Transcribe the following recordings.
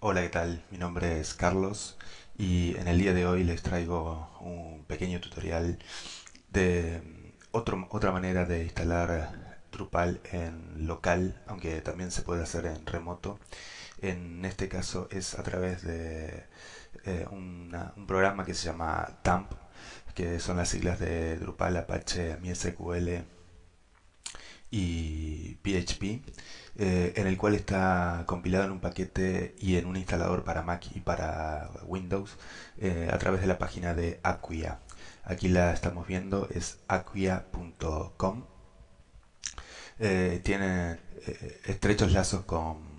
Hola, ¿qué tal? Mi nombre es Carlos y en el día de hoy les traigo un pequeño tutorial de mm, otra manera de instalar Drupal en local, aunque también se puede hacer en remoto. En este caso es a través de eh, un programa que se llama TAMP, que son las siglas de Drupal, Apache, MySQL, y PHP, eh, en el cual está compilado en un paquete y en un instalador para Mac y para Windows eh, a través de la página de Acquia. Aquí la estamos viendo, es acquia.com. Eh, tiene estrechos lazos con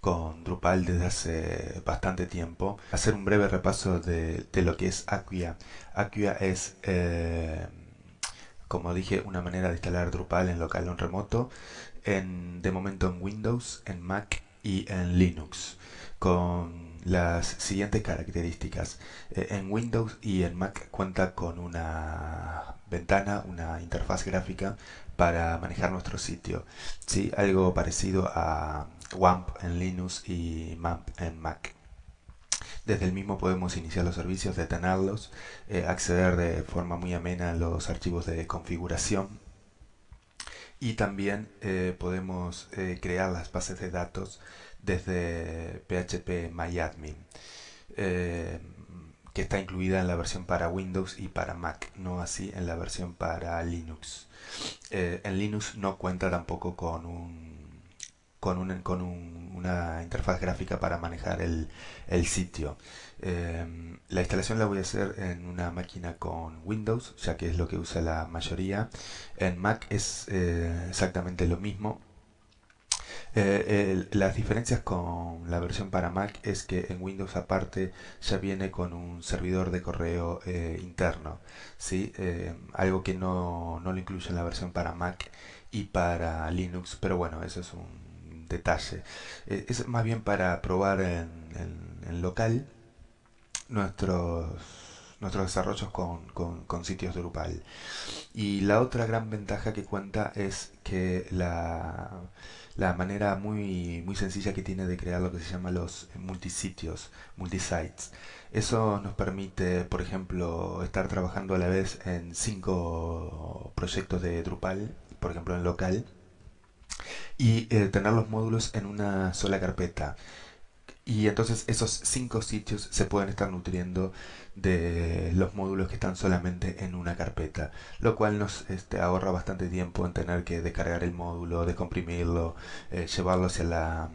con Drupal desde hace bastante tiempo. Hacer un breve repaso de, lo que es Acquia. Acquia es como dije, una manera de instalar Drupal en local o en remoto, en, de momento en Windows, en Mac y en Linux, con las siguientes características. Eh, en Windows y en Mac cuenta con una ventana, una interfaz gráfica para manejar nuestro sitio. ¿sí? Algo parecido a WAMP en Linux y MAMP en Mac. Desde el mismo podemos iniciar los servicios, detenerlos, eh, acceder de forma muy amena a los archivos de configuración y también eh, podemos eh, crear las bases de datos desde PHP MyAdmin, que está incluida en la versión para Windows y para Mac, no así en la versión para Linux. en Linux no cuenta tampoco con un con, un, con una interfaz gráfica para manejar el, sitio. Em, la instalación la voy a hacer en una máquina con Windows, ya que es lo que usa la mayoría. En Mac es eh, exactamente lo mismo. Eh, las diferencias con la versión para Mac es que en Windows aparte ya viene con un servidor de correo eh, interno, ¿sí? Em, algo que no, no, lo incluye en la versión para Mac y para Linux, pero bueno, eso es un, detalle. Eh, es más bien para probar en, local nuestros nuestros desarrollos con, con, con, sitios Drupal. Y la otra gran ventaja que cuenta es que la, la, manera muy, muy sencilla que tiene de crear lo que se llama los multisitios, multisites. Eso nos permite, por ejemplo, estar trabajando a la vez en cinco proyectos de Drupal, por ejemplo en local, y eh, tener los módulos en una sola carpeta. Y entonces esos cinco sitios se pueden estar nutriendo de los módulos que están solamente en una carpeta, lo cual nos este, ahorra bastante tiempo en tener que descargar el módulo, descomprimirlo, eh, llevarlo hacia la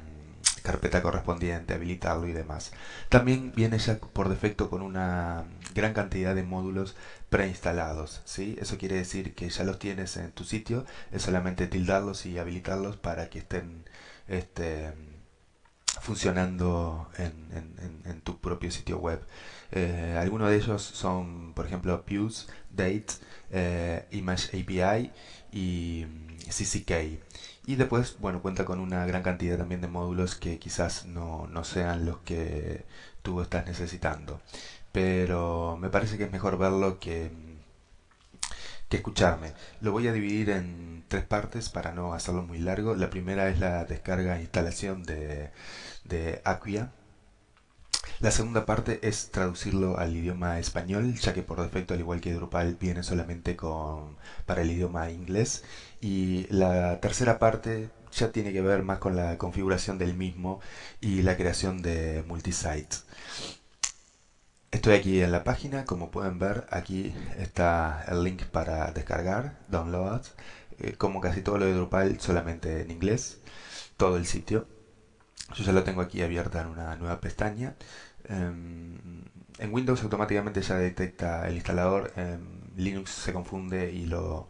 carpeta correspondiente, habilitarlo y demás. También viene ya por defecto con una gran cantidad de módulos preinstalados, ¿sí? Eso quiere decir que ya los tienes en tu sitio, es solamente tildarlos y habilitarlos para que estén este, funcionando en, tu propio sitio web. Eh, algunos de ellos son, por ejemplo, Views. Date, eh, Image API y mm, CCK. Y después, bueno, cuenta con una gran cantidad también de módulos que quizás no, sean los que tú estás necesitando. Pero me parece que es mejor verlo que, mm, que escucharme. Lo voy a dividir en tres partes para no hacerlo muy largo. La primera es la descarga e instalación de, de Acquia, la segunda parte es traducirlo al idioma español, ya que por defecto, al igual que Drupal, viene solamente con, para el idioma inglés. Y la tercera parte ya tiene que ver más con la configuración del mismo y la creación de multisites. Estoy aquí en la página, como pueden ver, aquí está el link para descargar, download, eh, como casi todo lo de Drupal, solamente en inglés, todo el sitio. Yo ya lo tengo aquí abierta en una nueva pestaña Em, en Windows automáticamente ya detecta el instalador, em, Linux se confunde y lo,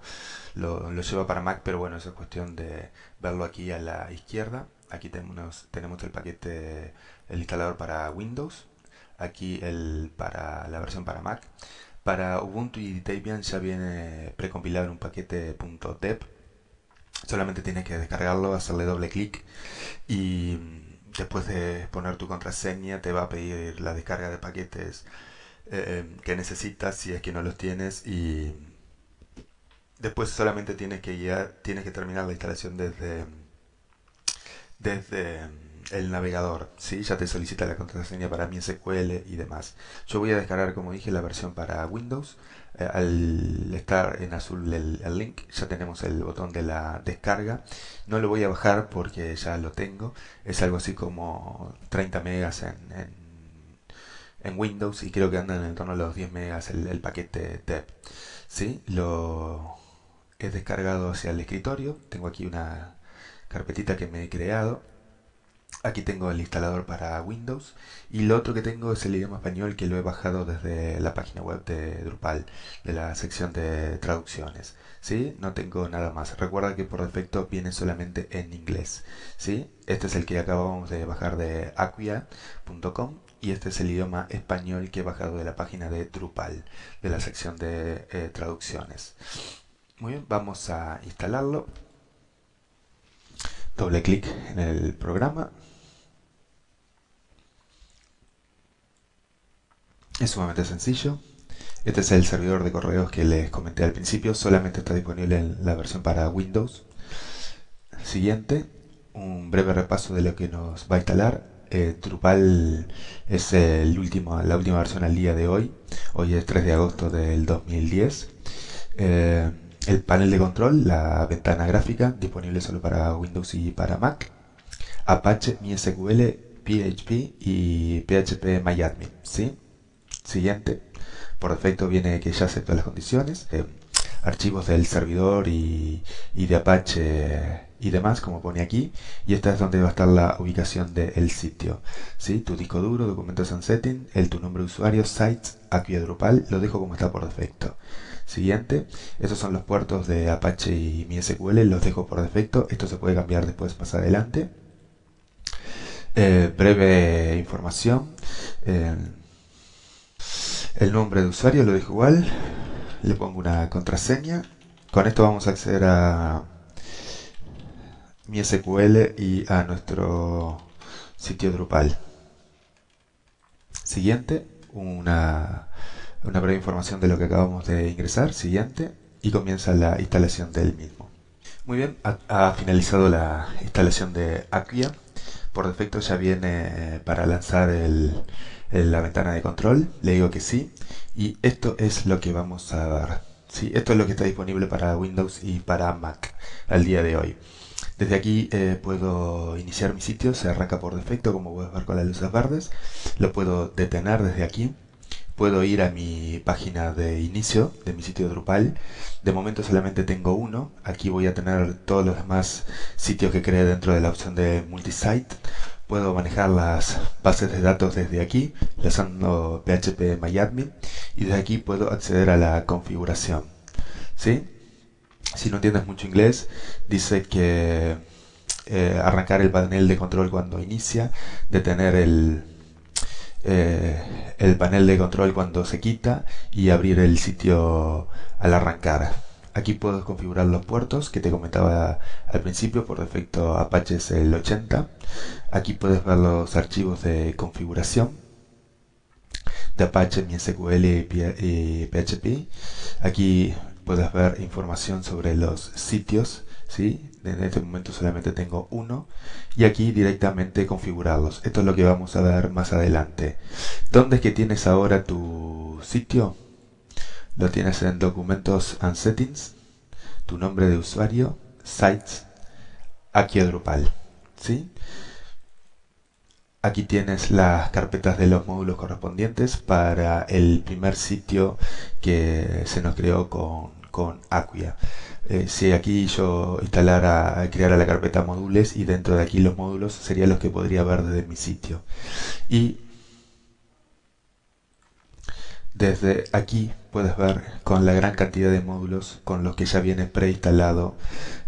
lo, lleva para Mac, pero bueno, es cuestión de verlo aquí a la izquierda. Aquí tenemos, tenemos el paquete, el instalador para Windows, aquí el para la versión para Mac. Para Ubuntu y Debian ya viene precompilado en un paquete .deb. Solamente tienes que descargarlo, hacerle doble clic y después de poner tu contraseña te va a pedir la descarga de paquetes eh, eh, que necesitas si es que no los tienes y después solamente tienes que guiar, tienes que terminar la instalación desde desde el navegador, ¿sí? ya te solicita la contraseña para mi SQL y demás. Yo voy a descargar, como dije, la versión para Windows. Eh, al estar en azul el, link, ya tenemos el botón de la descarga. No lo voy a bajar porque ya lo tengo. Es algo así como 30 megas en, Windows y creo que andan en torno a los 10 megas el, el paquete TEP. ¿sí? Lo he descargado hacia el escritorio. Tengo aquí una carpetita que me he creado Aquí tengo el instalador para Windows y lo otro que tengo es el idioma español que lo he bajado desde la página web de Drupal, de la sección de traducciones. ¿sí? No tengo nada más. Recuerda que por defecto viene solamente en inglés. ¿sí? Este es el que acabamos de bajar de aquia.com y este es el idioma español que he bajado de la página de Drupal, de la sección de eh, traducciones. Muy bien, vamos a instalarlo. Doble clic en el programa. Es sumamente sencillo. Este es el servidor de correos que les comenté al principio, solamente está disponible en la versión para Windows. Siguiente, un breve repaso de lo que nos va a instalar. Eh, Drupal es el último, la última versión al día de hoy. Hoy es 3 de agosto del 2010. Eh, el panel de control, la ventana gráfica, disponible solo para Windows y para Mac. Apache, MySQL, PHP y PHP MyAdmin. ¿sí? siguiente. Por defecto viene que ya acepta las condiciones. Eh, archivos del servidor y, de Apache y demás, como pone aquí. Y esta es donde va a estar la ubicación del sitio. ¿sí? Tu disco duro, documentos en setting, el, tu nombre de usuario, sites, API Drupal. Lo dejo como está por defecto. Siguiente, estos son los puertos de Apache y MySQL los dejo por defecto. Esto se puede cambiar después más adelante. Eh, breve información. Eh, el nombre de usuario lo dejo igual. Le pongo una contraseña. Con esto vamos a acceder a mi SQL y a nuestro sitio Drupal. Siguiente, una, breve información de lo que acabamos de ingresar. Siguiente, y comienza la instalación del mismo. Muy bien, ha, ha finalizado la instalación de Acquia. Por defecto ya viene para lanzar el, la ventana de control, le digo que sí, y esto es lo que vamos a ver. Sí, esto es lo que está disponible para Windows y para Mac al día de hoy. Desde aquí eh, puedo iniciar mi sitio, se arranca por defecto como puedes ver con las luces verdes. Lo puedo detener desde aquí, puedo ir a mi página de inicio de mi sitio Drupal. De momento solamente tengo uno. Aquí voy a tener todos los demás sitios que cree dentro de la opción de multisite. Puedo manejar las bases de datos desde aquí, usando PHP y desde aquí puedo acceder a la configuración. Si no entiendes mucho inglés, dice que eh, arrancar el panel de control cuando inicia, detener eh, el panel de control cuando se quita y abrir el sitio al arrancar. Aquí puedes configurar los puertos que te comentaba al principio, por defecto Apache es el 80. Aquí puedes ver los archivos de configuración de Apache, MySQL y PHP. Aquí puedes ver información sobre los sitios, ¿sí? En este momento solamente tengo uno y aquí directamente configurarlos. Esto es lo que vamos a ver más adelante. ¿Dónde es que tienes ahora tu sitio? Lo tienes en documentos and settings, tu nombre de usuario, sites, aquí Drupal. ¿sí? Aquí tienes las carpetas de los módulos correspondientes para el primer sitio que se nos creó con, con Acquia. Eh, si aquí yo instalara, creara la carpeta Módules y dentro de aquí los módulos serían los que podría ver desde mi sitio. Y desde aquí puedes ver con la gran cantidad de módulos con los que ya viene preinstalado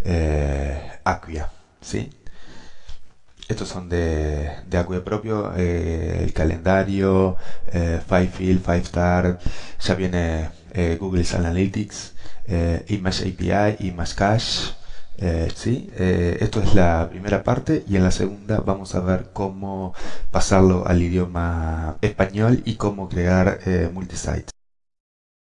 eh, Acquia. ¿sí? Estos son de, Acquia propio, eh, el calendario, eh, five Star, ya viene eh, Google Analytics, Image API, Image Cache, eh, sí, eh, esto es la primera parte y en la segunda vamos a ver cómo pasarlo al idioma español y cómo crear eh, multisites.